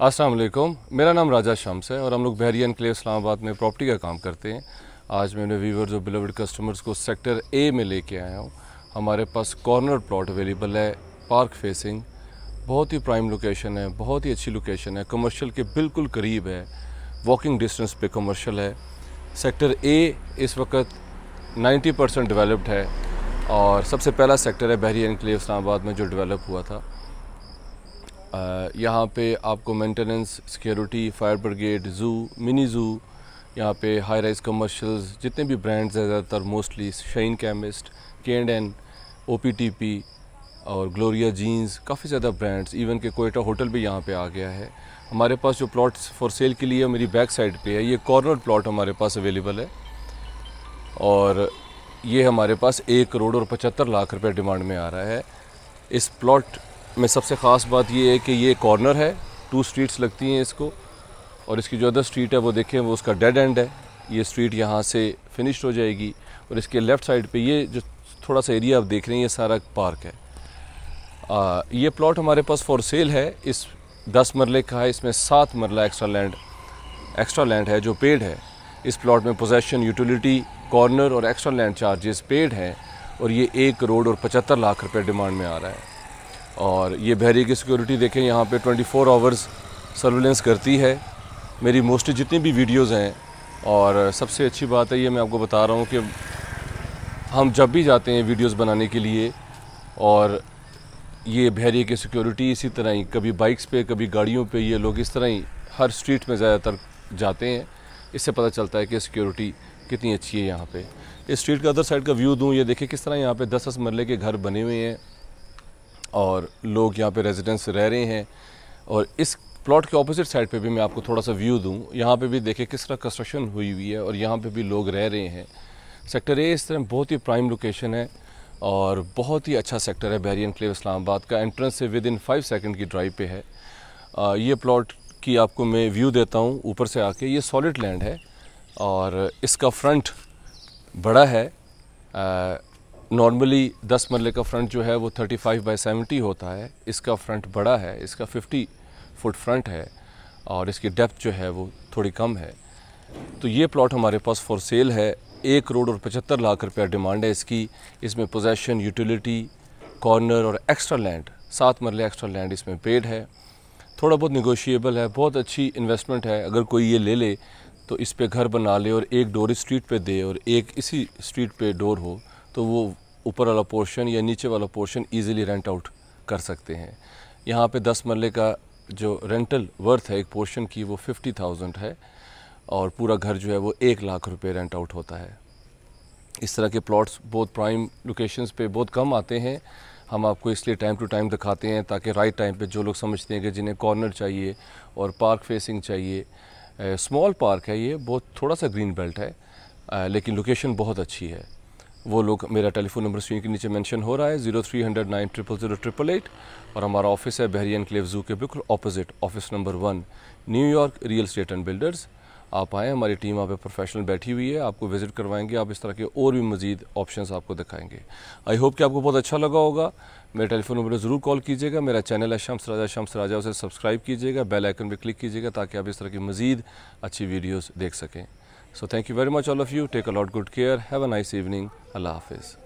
अस्सलाम वालेकुम मेरा नाम राजा शम्स है और हम लोग बहरियन क्लेव इस्लामाबाद में प्रॉपर्टी का काम करते हैं आज मैंने व्यूवर्स और बिलवड कस्टमर्स को सेक्टर ए में लेके आया हूँ हमारे पास कॉर्नर प्लॉट अवेलेबल है पार्क फेसिंग बहुत ही प्राइम लोकेशन है बहुत ही अच्छी लोकेशन है कमर्शियल के बिल्कुल करीब है वॉकिंग डिस्टेंस पे कमर्शियल है सेक्टर ए इस वक्त 90 परसेंट डिवेलप्ड है और सबसे पहला सेक्टर है बहरिया इनक्लेव इस्लामाबाद में जो डेवलप हुआ था यहाँ पे आपको maintenance security fire brigade zoo mini zoo यहाँ पे हाई राइज कमर्शल्स जितने भी ब्रांड्स हैं ज़्यादातर मोस्टली शाइन केमिस्ट के and N O P T P और ग्लोरिया जीन्स काफ़ी ज़्यादा ब्रांड्स इवन के कोयटा होटल भी यहाँ पे आ गया है हमारे पास जो प्लॉट्स फॉर सेल के लिए मेरी बैक साइड पे है ये कॉर्नर प्लॉट हमारे पास अवेलेबल है और ये हमारे पास एक करोड़ और पचहत्तर लाख रुपए डिमांड में आ रहा है इस प्लॉट में सबसे ख़ास बात ये है कि ये कॉर्नर है टू स्ट्रीट्स लगती हैं इसको और इसकी जो अदर स्ट्रीट है वो देखें वो उसका डेड एंड है ये स्ट्रीट यहाँ से फिनिश हो जाएगी और इसके लेफ़्ट साइड पे ये जो थोड़ा सा एरिया आप देख रहे हैं ये सारा पार्क है आ, ये प्लॉट हमारे पास फॉर सेल है इस दस मरले का है इसमें सात मरला एक्स्ट्रा लैंड एक्स्ट्रा लैंड है जो पेड है इस प्लॉट में पोजेसन यूटिलिटी कॉर्नर और एक्स्ट्रा लैंड चार्जेस पेड हैं और ये एक करोड़ और पचहत्तर लाख रुपये डिमांड में आ रहा है और ये बहरी की सिक्योरिटी देखें यहाँ पे 24 फोर आवर्स सर्विलेंस करती है मेरी मोस्टली जितनी भी वीडियोस हैं और सबसे अच्छी बात है ये मैं आपको बता रहा हूँ कि हम जब भी जाते हैं वीडियोस बनाने के लिए और ये बहरी की सिक्योरिटी इसी तरह ही कभी बाइक्स पे कभी गाड़ियों पे ये लोग इस तरह ही हर स्ट्रीट में ज़्यादातर जाते हैं इससे पता चलता है कि सिक्योरिटी कितनी अच्छी है यहाँ पर इस स्ट्रीट का अदर साइड का व्यू दूँ ये देखें किस तरह यहाँ पर दस दस मरले के घर बने हुए हैं और लोग यहाँ पे रेजिडेंस रह रहे हैं और इस प्लॉट के ऑपोजिट साइड पे भी मैं आपको थोड़ा सा व्यू दूँ यहाँ पे भी देखें किस तरह कंस्ट्रक्शन हुई हुई है और यहाँ पे भी लोग रह रहे हैं सेक्टर ए इस तरह बहुत ही प्राइम लोकेशन है और बहुत ही अच्छा सेक्टर है बैरियन क्लेव इस्लामाबाद का एंट्रेंस से विद इन फाइव सेकेंड की ड्राइव पे है आ, ये प्लॉट की आपको मैं व्यू देता हूँ ऊपर से आके ये सॉलिड लैंड है और इसका फ्रंट बड़ा है आ, नॉर्मली 10 मरले का फ्रंट जो है वो 35 बाय 70 होता है इसका फ्रंट बड़ा है इसका 50 फुट फ्रंट है और इसकी डेप्थ जो है वो थोड़ी कम है तो ये प्लॉट हमारे पास फॉर सेल है एक करोड़ और पचहत्तर लाख रुपया डिमांड है इसकी इसमें पोजेशन यूटिलिटी कॉर्नर और एक्स्ट्रा लैंड सात मरले एक्स्ट्रा लैंड इसमें पेड है थोड़ा बहुत निगोशिएबल है बहुत अच्छी इन्वेस्टमेंट है अगर कोई ये ले ले तो इस पर घर बना ले और एक डोर स्ट्रीट पे दे और एक इसी स्ट्रीट पे डोर हो तो वो ऊपर वाला पोर्शन या नीचे वाला पोर्शन ईजिली रेंट आउट कर सकते हैं यहाँ पे दस मरले का जो रेंटल वर्थ है एक पोर्शन की वो फिफ्टी थाउजेंड है और पूरा घर जो है वो एक लाख रुपए रेंट आउट होता है इस तरह के प्लॉट्स बहुत प्राइम लोकेशंस पे बहुत कम आते हैं हम आपको इसलिए टाइम टू टाइम दिखाते हैं ताकि राइट टाइम पे जो लोग समझते हैं कि जिन्हें कॉर्नर चाहिए और पार्क फेसिंग चाहिए स्मॉल पार्क है ये बहुत थोड़ा सा ग्रीन बेल्ट है आ, लेकिन लोकेशन बहुत अच्छी है वो लोग मेरा टेलीफोन नंबर स्क्रीन के नीचे मेंशन हो रहा है zero three hundred nine triple zero triple eight और हमारा ऑफिस है बहरियन क्लेव जू के बिल्कुल opposite office number one New York real estate and builders आप आएँ हमारी टीम आप पे प्रोफेशनल बैठी हुई है आपको विज़िट करवाएंगे आप इस तरह के और भी मज़ीद ऑप्शन आपको दिखाएंगे आई होप कि आपको बहुत अच्छा लगा होगा मेरे टेलीफोन नंबर ज़रूर कॉल कीजिएगा मेरा चैनल है शम्स राजा शम्स राजा उसे सब्सक्राइब कीजिएगा बेल आइकन पर क्लिक कीजिएगा ताकि आप इस तरह की मज़ीद अच्छी वीडियोज़ देख सकें So thank you very much all of you. Take a lot good care. Have a nice evening. Allah Hafiz.